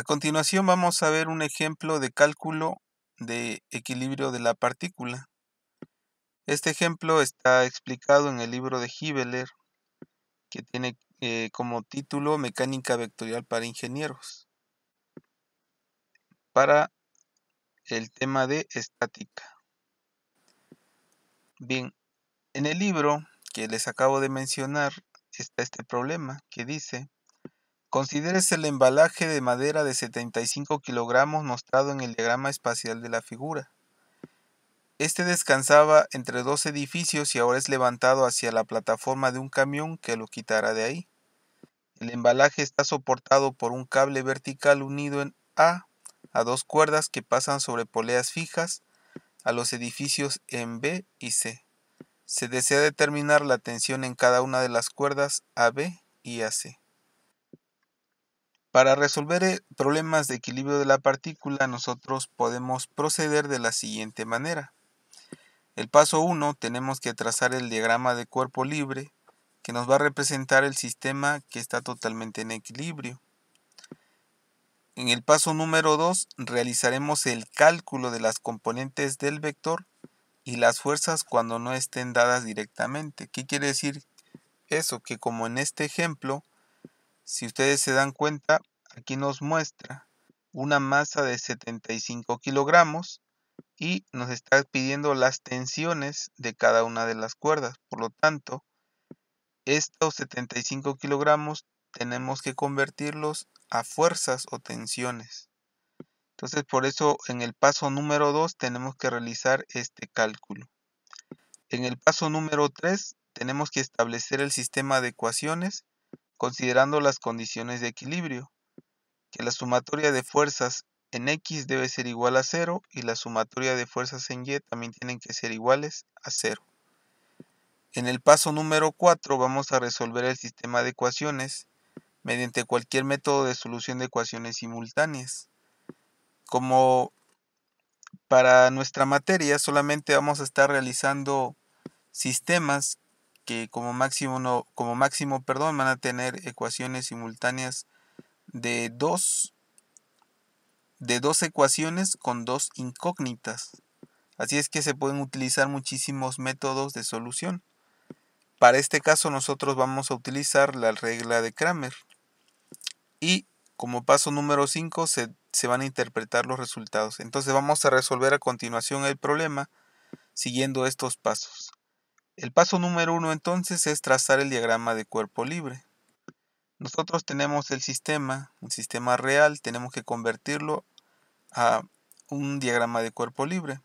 A continuación vamos a ver un ejemplo de cálculo de equilibrio de la partícula. Este ejemplo está explicado en el libro de Hibeler, que tiene eh, como título Mecánica Vectorial para Ingenieros, para el tema de estática. Bien, en el libro que les acabo de mencionar está este problema que dice Consideres el embalaje de madera de 75 kilogramos mostrado en el diagrama espacial de la figura. Este descansaba entre dos edificios y ahora es levantado hacia la plataforma de un camión que lo quitará de ahí. El embalaje está soportado por un cable vertical unido en A a dos cuerdas que pasan sobre poleas fijas a los edificios en B y C. Se desea determinar la tensión en cada una de las cuerdas AB y AC. Para resolver eh, problemas de equilibrio de la partícula, nosotros podemos proceder de la siguiente manera. El paso 1, tenemos que trazar el diagrama de cuerpo libre, que nos va a representar el sistema que está totalmente en equilibrio. En el paso número 2, realizaremos el cálculo de las componentes del vector y las fuerzas cuando no estén dadas directamente. ¿Qué quiere decir eso? Que como en este ejemplo, si ustedes se dan cuenta, aquí nos muestra una masa de 75 kilogramos y nos está pidiendo las tensiones de cada una de las cuerdas. Por lo tanto, estos 75 kilogramos tenemos que convertirlos a fuerzas o tensiones. Entonces, por eso en el paso número 2 tenemos que realizar este cálculo. En el paso número 3 tenemos que establecer el sistema de ecuaciones considerando las condiciones de equilibrio, que la sumatoria de fuerzas en X debe ser igual a 0 y la sumatoria de fuerzas en Y también tienen que ser iguales a 0. En el paso número 4 vamos a resolver el sistema de ecuaciones mediante cualquier método de solución de ecuaciones simultáneas. Como para nuestra materia solamente vamos a estar realizando sistemas que como máximo, no, como máximo perdón, van a tener ecuaciones simultáneas de dos, de dos ecuaciones con dos incógnitas. Así es que se pueden utilizar muchísimos métodos de solución. Para este caso nosotros vamos a utilizar la regla de Kramer. Y como paso número 5 se, van a interpretar los resultados. Entonces vamos a resolver a continuación el problema siguiendo estos pasos. El paso número uno entonces es trazar el diagrama de cuerpo libre. Nosotros tenemos el sistema, un sistema real, tenemos que convertirlo a un diagrama de cuerpo libre.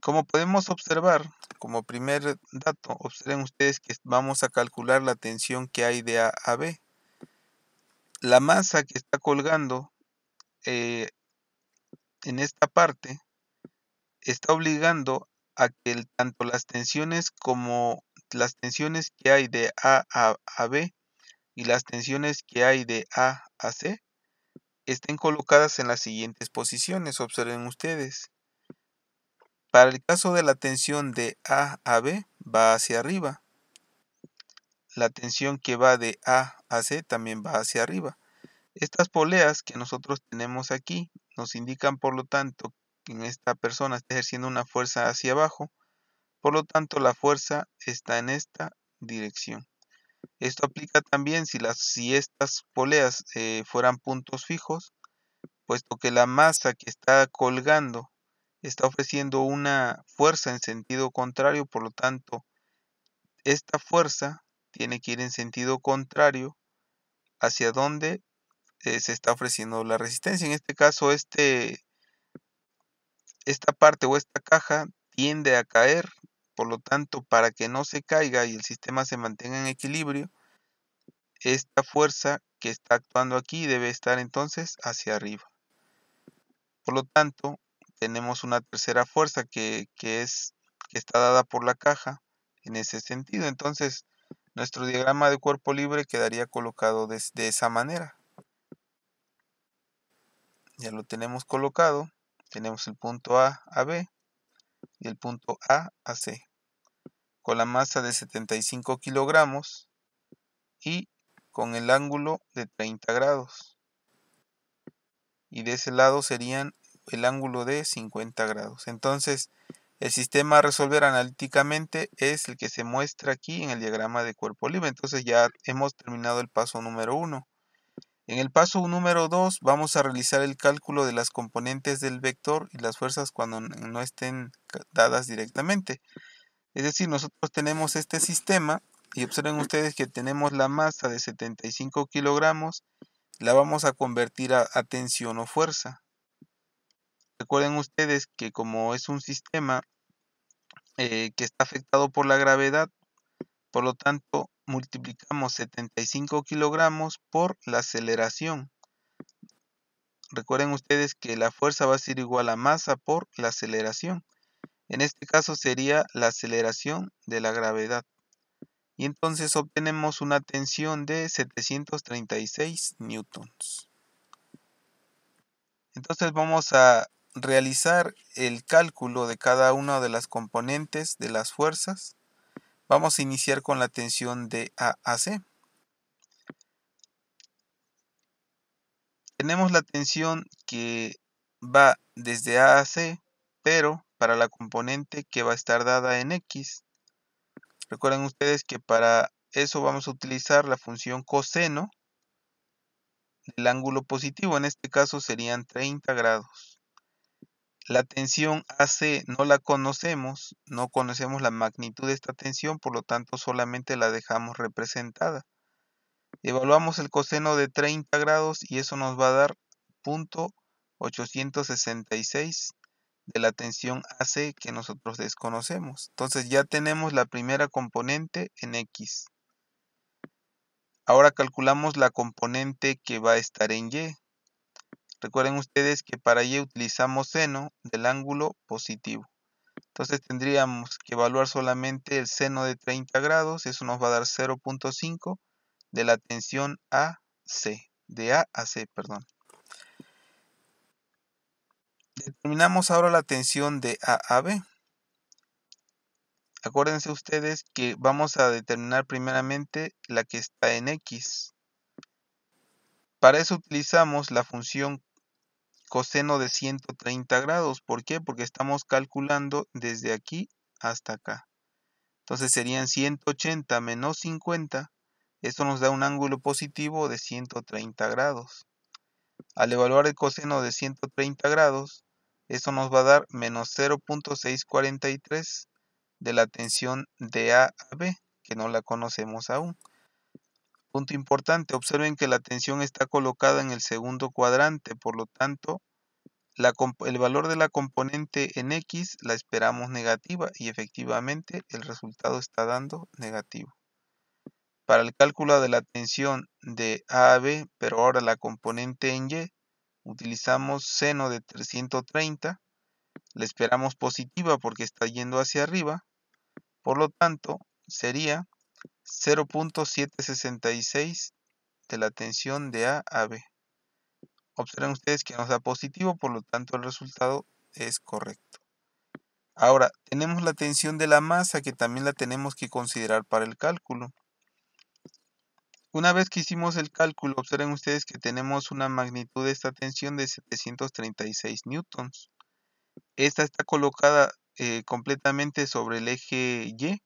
Como podemos observar, como primer dato, observen ustedes que vamos a calcular la tensión que hay de A a B. La masa que está colgando eh, en esta parte está obligando a que tanto las tensiones como las tensiones que hay de A a, B y las tensiones que hay de A a C estén colocadas en las siguientes posiciones. Observen ustedes. Para el caso de la tensión de A a B va hacia arriba. La tensión que va de A a C también va hacia arriba. Estas poleas que nosotros tenemos aquí nos indican por lo tanto en esta persona está ejerciendo una fuerza hacia abajo, por lo tanto la fuerza está en esta dirección. Esto aplica también si, estas poleas eh, fueran puntos fijos, puesto que la masa que está colgando está ofreciendo una fuerza en sentido contrario, por lo tanto, esta fuerza tiene que ir en sentido contrario hacia donde eh, se está ofreciendo la resistencia. En este caso, este, esta parte o esta caja tiende a caer, por lo tanto, para que no se caiga y el sistema se mantenga en equilibrio, esta fuerza que está actuando aquí debe estar entonces hacia arriba. Por lo tanto, tenemos una tercera fuerza que, es, que está dada por la caja en ese sentido. Entonces, nuestro diagrama de cuerpo libre quedaría colocado de esa manera. Ya lo tenemos colocado tenemos el punto A a B y el punto A a C, con la masa de 75 kilogramos y con el ángulo de 30 grados. Y de ese lado serían el ángulo de 50 grados. Entonces, el sistema a resolver analíticamente es el que se muestra aquí en el diagrama de cuerpo libre. Entonces ya hemos terminado el paso número 1. En el paso número 2 vamos a realizar el cálculo de las componentes del vector y las fuerzas cuando no estén dadas directamente. Es decir, nosotros tenemos este sistema y observen ustedes que tenemos la masa de 75 kilogramos, la vamos a convertir a, tensión o fuerza. Recuerden ustedes que como es un sistema eh, que está afectado por la gravedad, por lo tanto, multiplicamos 75 kilogramos por la aceleración. Recuerden ustedes que la fuerza va a ser igual a masa por la aceleración. En este caso sería la aceleración de la gravedad. Y entonces obtenemos una tensión de 736 newtons. Entonces vamos a realizar el cálculo de cada una de las componentes de las fuerzas. Vamos a iniciar con la tensión de A a C. Tenemos la tensión que va desde A a C, pero para la componente que va a estar dada en X. Recuerden ustedes que para eso vamos a utilizar la función coseno del ángulo positivo, en este caso serían 30 grados. La tensión AC no la conocemos, no conocemos la magnitud de esta tensión, por lo tanto solamente la dejamos representada. Evaluamos el coseno de 30 grados y eso nos va a dar .866 de la tensión AC que nosotros desconocemos. Entonces ya tenemos la primera componente en X. Ahora calculamos la componente que va a estar en Y. Recuerden ustedes que para y utilizamos seno del ángulo positivo. Entonces tendríamos que evaluar solamente el seno de 30 grados, eso nos va a dar 0.5 de la tensión AC, de A a C, perdón. Determinamos ahora la tensión de A a B. Acuérdense ustedes que vamos a determinar primeramente la que está en X. Para eso utilizamos la función coseno de 130 grados. ¿Por qué? Porque estamos calculando desde aquí hasta acá. Entonces serían 180 menos 50. Esto nos da un ángulo positivo de 130 grados. Al evaluar el coseno de 130 grados, eso nos va a dar menos 0.643 de la tensión de A a B, que no la conocemos aún punto importante, observen que la tensión está colocada en el segundo cuadrante, por lo tanto, el valor de la componente en X la esperamos negativa y efectivamente el resultado está dando negativo. Para el cálculo de la tensión de A a B, pero ahora la componente en Y, utilizamos seno de 330, la esperamos positiva porque está yendo hacia arriba, por lo tanto sería 0.766 de la tensión de A a B. Observen ustedes que nos da positivo, por lo tanto el resultado es correcto. Ahora, tenemos la tensión de la masa que también la tenemos que considerar para el cálculo. Una vez que hicimos el cálculo, observen ustedes que tenemos una magnitud de esta tensión de 736 newtons. Esta está colocada eh, completamente sobre el eje Y,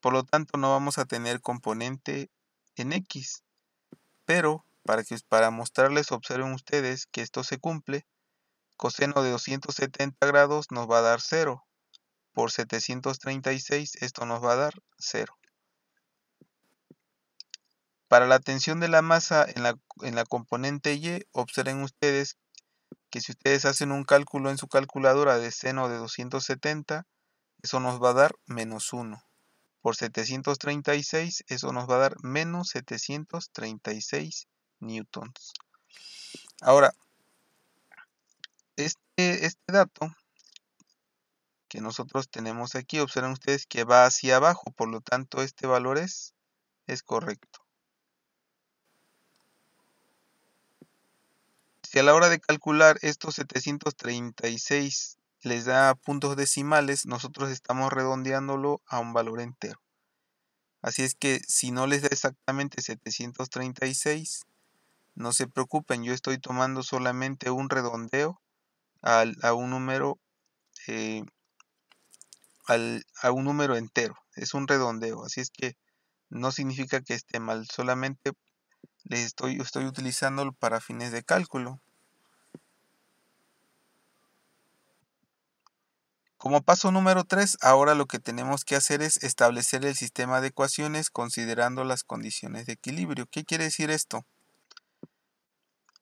por lo tanto, no vamos a tener componente en X. Pero, para, que, para mostrarles, observen ustedes que esto se cumple. Coseno de 270 grados nos va a dar 0. Por 736 esto nos va a dar 0. Para la tensión de la masa en la, en la componente Y, observen ustedes que si ustedes hacen un cálculo en su calculadora de seno de 270, eso nos va a dar menos 1 por 736, eso nos va a dar menos 736 newtons. Ahora, este, este, dato que nosotros tenemos aquí, observen ustedes que va hacia abajo, por lo tanto este valor es, es correcto. Si a la hora de calcular estos 736 les da puntos decimales, nosotros estamos redondeándolo a un valor entero. Así es que si no les da exactamente 736, no se preocupen, yo estoy tomando solamente un redondeo a, un número eh, a un número entero. Es un redondeo, así es que no significa que esté mal, solamente les estoy, estoy utilizándolo para fines de cálculo. Como paso número 3, ahora lo que tenemos que hacer es establecer el sistema de ecuaciones considerando las condiciones de equilibrio. ¿Qué quiere decir esto?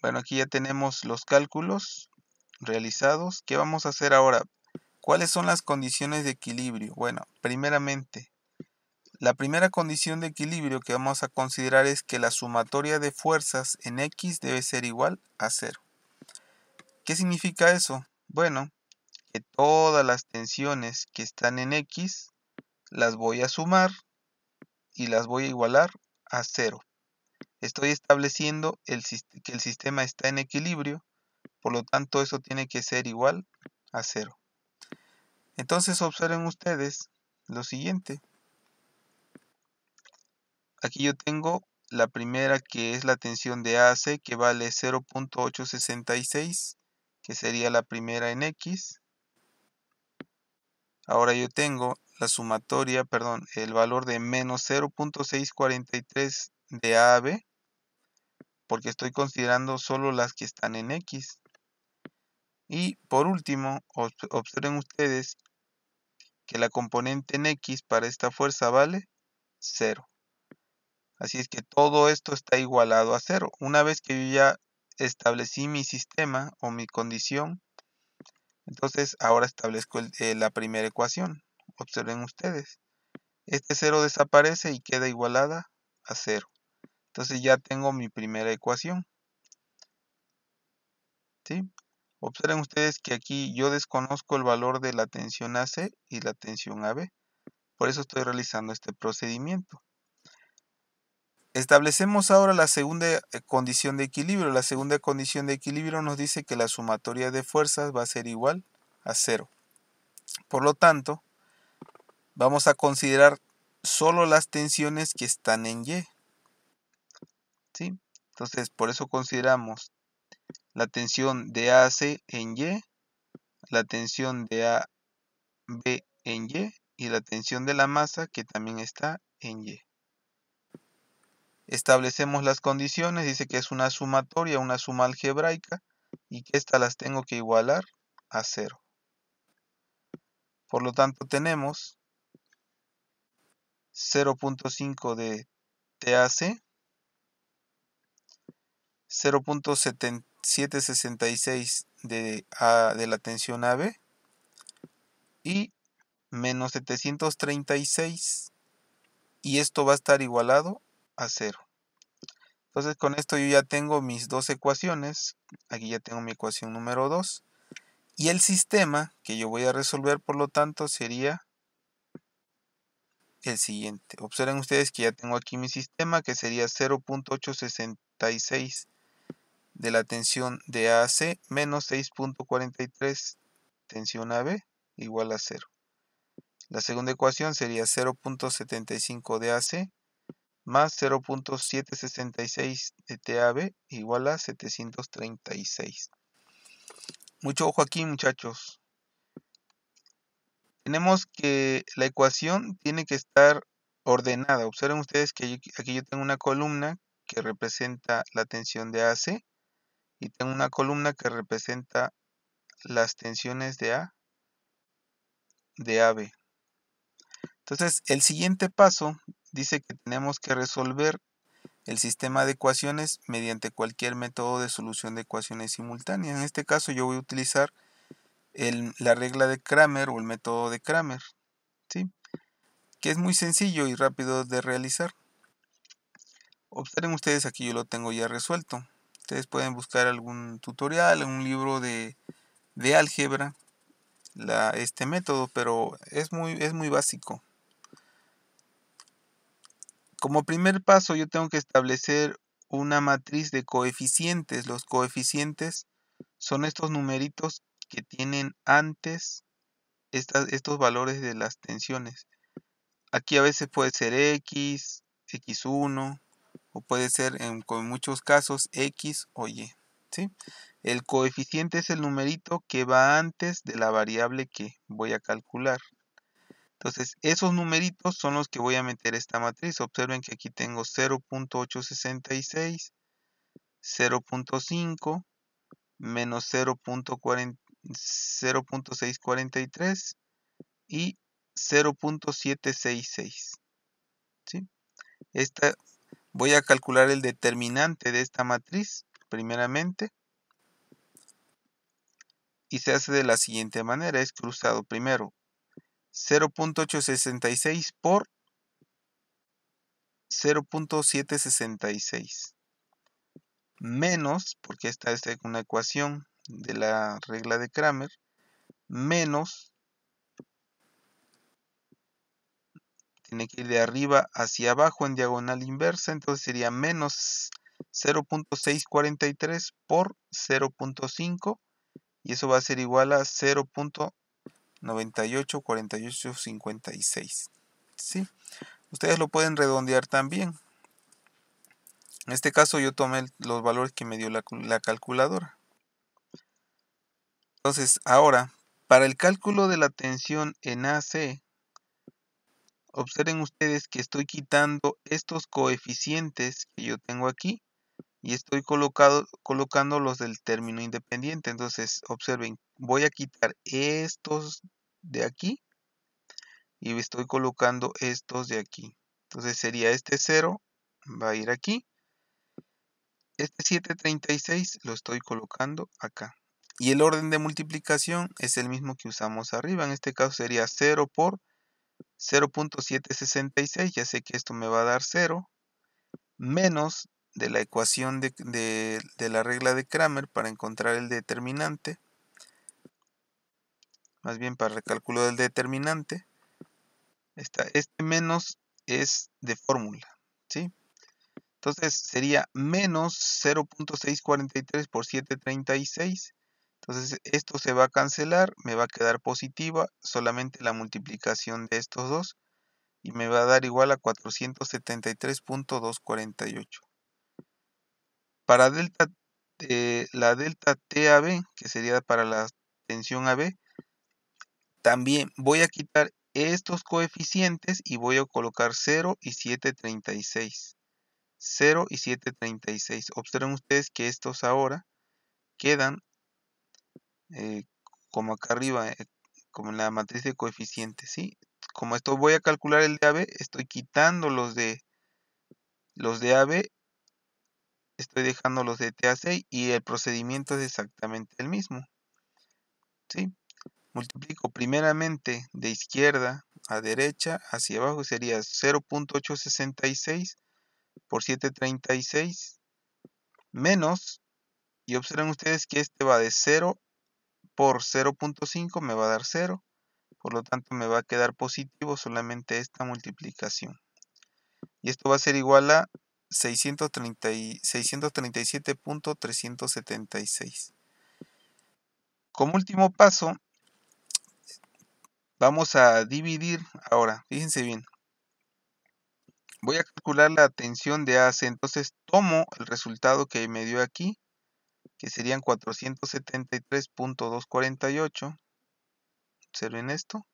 Bueno, aquí ya tenemos los cálculos realizados. ¿Qué vamos a hacer ahora? ¿Cuáles son las condiciones de equilibrio? Bueno, primeramente, la primera condición de equilibrio que vamos a considerar es que la sumatoria de fuerzas en X debe ser igual a 0. ¿Qué significa eso? Bueno, que todas las tensiones que están en X las voy a sumar y las voy a igualar a cero. Estoy estableciendo el, que el sistema está en equilibrio, por lo tanto eso tiene que ser igual a cero. Entonces observen ustedes lo siguiente. Aquí yo tengo la primera que es la tensión de AC que vale 0.866, que sería la primera en X. Ahora yo tengo la sumatoria, perdón, el valor de menos 0.643 de A porque estoy considerando solo las que están en X. Y por último, observen ustedes que la componente en X para esta fuerza vale 0. Así es que todo esto está igualado a 0. Una vez que yo ya establecí mi sistema o mi condición, entonces ahora establezco eh, la primera ecuación. Observen ustedes. Este 0 desaparece y queda igualada a 0. Entonces ya tengo mi primera ecuación. ¿Sí? Observen ustedes que aquí yo desconozco el valor de la tensión AC y la tensión AB. Por eso estoy realizando este procedimiento. Establecemos ahora la segunda eh, condición de equilibrio. La segunda condición de equilibrio nos dice que la sumatoria de fuerzas va a ser igual a cero. Por lo tanto, vamos a considerar solo las tensiones que están en Y. ¿Sí? Entonces, por eso consideramos la tensión de AC en Y, la tensión de AB en Y y la tensión de la masa que también está en Y establecemos las condiciones, dice que es una sumatoria, una suma algebraica, y que estas las tengo que igualar a cero. Por lo tanto, tenemos 0.5 de TAC, 0.766 de, A, de la tensión AB y menos 736 y esto va a estar igualado a 0. Entonces con esto yo ya tengo mis dos ecuaciones. Aquí ya tengo mi ecuación número 2. Y el sistema que yo voy a resolver, por lo tanto, sería el siguiente. Observen ustedes que ya tengo aquí mi sistema, que sería 0.866 de la tensión de A menos 6.43 tensión AB igual a 0. La segunda ecuación sería 0.75 de AC más 0.766 de TAB igual a 736. Mucho ojo aquí muchachos. Tenemos que la ecuación tiene que estar ordenada. Observen ustedes que aquí yo tengo una columna que representa la tensión de AC y tengo una columna que representa las tensiones de A de AB. Entonces, el siguiente paso dice que tenemos que resolver el sistema de ecuaciones mediante cualquier método de solución de ecuaciones simultáneas. En este caso yo voy a utilizar la regla de Kramer o el método de Kramer, ¿sí? que es muy sencillo y rápido de realizar. Observen ustedes, aquí yo lo tengo ya resuelto. Ustedes pueden buscar algún tutorial, algún libro de, de álgebra, este método, pero es muy, es muy básico. Como primer paso, yo tengo que establecer una matriz de coeficientes. Los coeficientes son estos numeritos que tienen antes estos valores de las tensiones. Aquí a veces puede ser X, X1, o puede ser en, muchos casos X o Y. El coeficiente es el numerito que va antes de la variable que voy a calcular. Entonces, esos numeritos son los que voy a meter esta matriz. Observen que aquí tengo 0.866, 0.5, menos 0.643 y 0.766. ¿sí? voy a calcular el determinante de esta matriz, primeramente. Y se hace de la siguiente manera, es cruzado primero 0.866 por 0.766 menos, porque esta es una ecuación de la regla de Kramer, menos, tiene que ir de arriba hacia abajo en diagonal inversa, entonces sería menos 0.643 por 0.5 y eso va a ser igual a 0.5 98 48 56 ustedes lo pueden redondear también en este caso yo tomé los valores que me dio la, la calculadora entonces ahora para el cálculo de la tensión en AC observen ustedes que estoy quitando estos coeficientes que yo tengo aquí y estoy colocando los del término independiente. Entonces, observen, voy a quitar estos de aquí y estoy colocando estos de aquí. Entonces sería este 0, va a ir aquí. Este 736 lo estoy colocando acá. Y el orden de multiplicación es el mismo que usamos arriba. En este caso sería 0 por 0.766. Ya sé que esto me va a dar 0. Menos de la ecuación de, la regla de Kramer para encontrar el determinante, más bien para el del determinante, esta, este menos es de fórmula, ¿sí? Entonces sería menos 0.643 por 736. Entonces esto se va a cancelar, me va a quedar positiva solamente la multiplicación de estos dos y me va a dar igual a 473.248. Para delta, eh, la delta TAB, que sería para la tensión AB, también voy a quitar estos coeficientes y voy a colocar 0 y 736. 0 y 736. Observen ustedes que estos ahora quedan eh, como acá arriba, eh, como en la matriz de coeficientes, ¿sí? Como esto voy a calcular el de AB, estoy quitando los de los de AB estoy dejando los de 6 y el procedimiento es exactamente el mismo. ¿Sí? Multiplico primeramente de izquierda a derecha hacia abajo sería 0.866 por 736 menos y observen ustedes que este va de 0 por 0.5 me va a dar 0 por lo tanto me va a quedar positivo solamente esta multiplicación y esto va a ser igual a 637.376. Como último paso, vamos a dividir ahora, fíjense bien. Voy a calcular la tensión de AC, entonces tomo el resultado que me dio aquí, que serían 473.248, observen esto,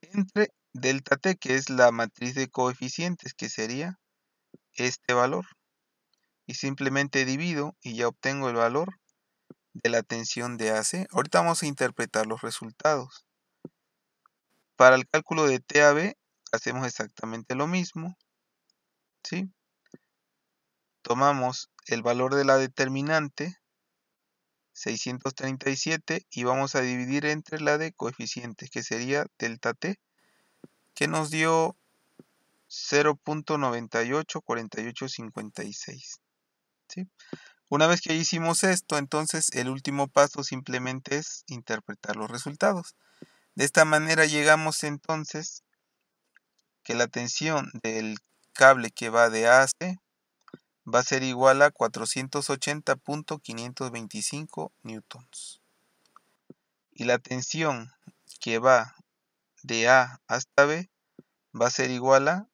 entre delta T, que es la matriz de coeficientes, que sería este valor y simplemente divido y ya obtengo el valor de la tensión de AC. Ahorita vamos a interpretar los resultados. Para el cálculo de TAB hacemos exactamente lo mismo. ¿sí? Tomamos el valor de la determinante, 637, y vamos a dividir entre la de coeficientes, que sería delta T, que nos dio 0.984856 Una vez que hicimos esto, entonces el último paso simplemente es interpretar los resultados. De esta manera llegamos entonces que la tensión del cable que va de A a C va a ser igual a 480.525 newtons. Y la tensión que va de A hasta B va a ser igual a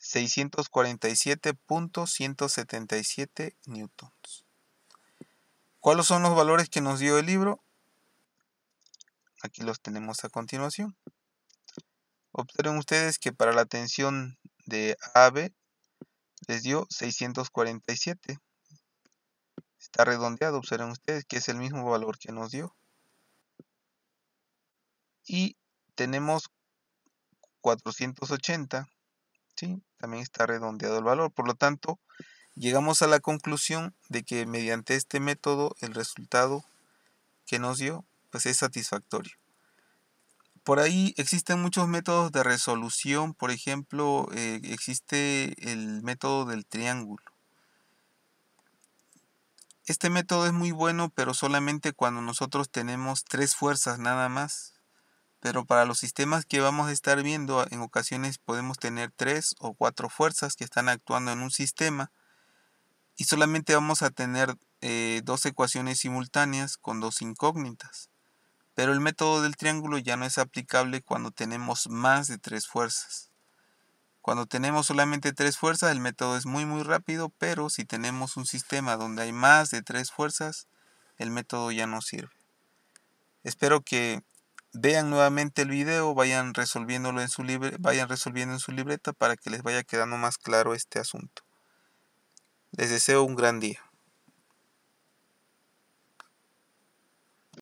647.177 newtons. ¿Cuáles son los valores que nos dio el libro? Aquí los tenemos a continuación. Observen ustedes que para la tensión de AB les dio 647. Está redondeado, observen ustedes que es el mismo valor que nos dio. Y tenemos 480 también está redondeado el valor. Por lo tanto, llegamos a la conclusión de que mediante este método el resultado que nos dio pues es satisfactorio. Por ahí existen muchos métodos de resolución, por ejemplo, eh, existe el método del triángulo. Este método es muy bueno, pero solamente cuando nosotros tenemos tres fuerzas nada más pero para los sistemas que vamos a estar viendo, en ocasiones podemos tener tres o cuatro fuerzas que están actuando en un sistema y solamente vamos a tener eh, dos ecuaciones simultáneas con dos incógnitas. Pero el método del triángulo ya no es aplicable cuando tenemos más de tres fuerzas. Cuando tenemos solamente tres fuerzas, el método es muy muy rápido, pero si tenemos un sistema donde hay más de tres fuerzas, el método ya no sirve. Espero que vean nuevamente el video, vayan resolviéndolo en su libre, vayan resolviendo en su libreta para que les vaya quedando más claro este asunto. Les deseo un gran día.